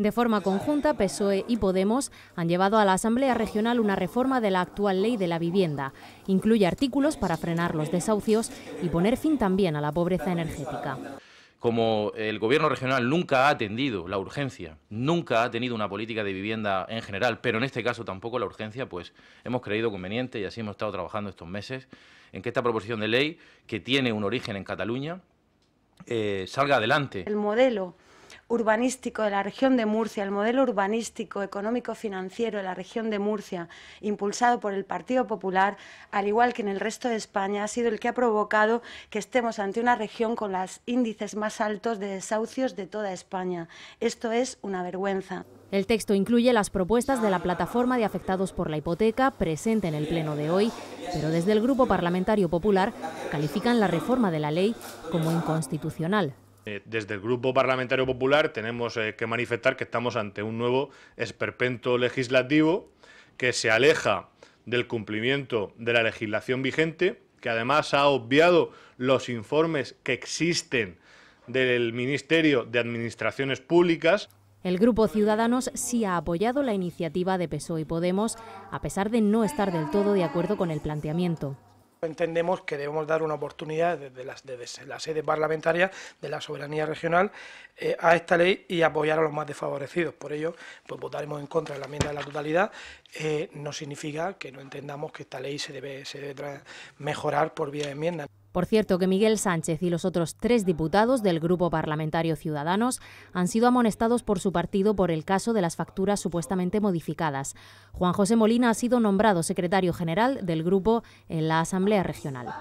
De forma conjunta, PSOE y Podemos han llevado a la Asamblea Regional una reforma de la actual ley de la vivienda. Incluye artículos para frenar los desahucios y poner fin también a la pobreza energética como el gobierno regional nunca ha atendido la urgencia, nunca ha tenido una política de vivienda en general, pero en este caso tampoco la urgencia, pues hemos creído conveniente y así hemos estado trabajando estos meses en que esta proposición de ley, que tiene un origen en Cataluña, eh, salga adelante. El modelo urbanístico de la región de Murcia, el modelo urbanístico económico-financiero de la región de Murcia, impulsado por el Partido Popular, al igual que en el resto de España, ha sido el que ha provocado que estemos ante una región con los índices más altos de desahucios de toda España. Esto es una vergüenza. El texto incluye las propuestas de la plataforma de afectados por la hipoteca presente en el Pleno de hoy, pero desde el Grupo Parlamentario Popular califican la reforma de la ley como inconstitucional. Eh, desde el Grupo Parlamentario Popular tenemos eh, que manifestar que estamos ante un nuevo esperpento legislativo que se aleja del cumplimiento de la legislación vigente, que además ha obviado los informes que existen del Ministerio de Administraciones Públicas. El Grupo Ciudadanos sí ha apoyado la iniciativa de PSOE y Podemos, a pesar de no estar del todo de acuerdo con el planteamiento. Entendemos que debemos dar una oportunidad desde la, sede parlamentaria de la soberanía regional eh, a esta ley y apoyar a los más desfavorecidos. Por ello, pues votaremos en contra de la enmienda de la totalidad. Eh, no significa que no entendamos que esta ley se debe, se debe mejorar por vía de enmienda. Por cierto, que Miguel Sánchez y los otros tres diputados del Grupo Parlamentario Ciudadanos han sido amonestados por su partido por el caso de las facturas supuestamente modificadas. Juan José Molina ha sido nombrado secretario general del grupo en la Asamblea Regional.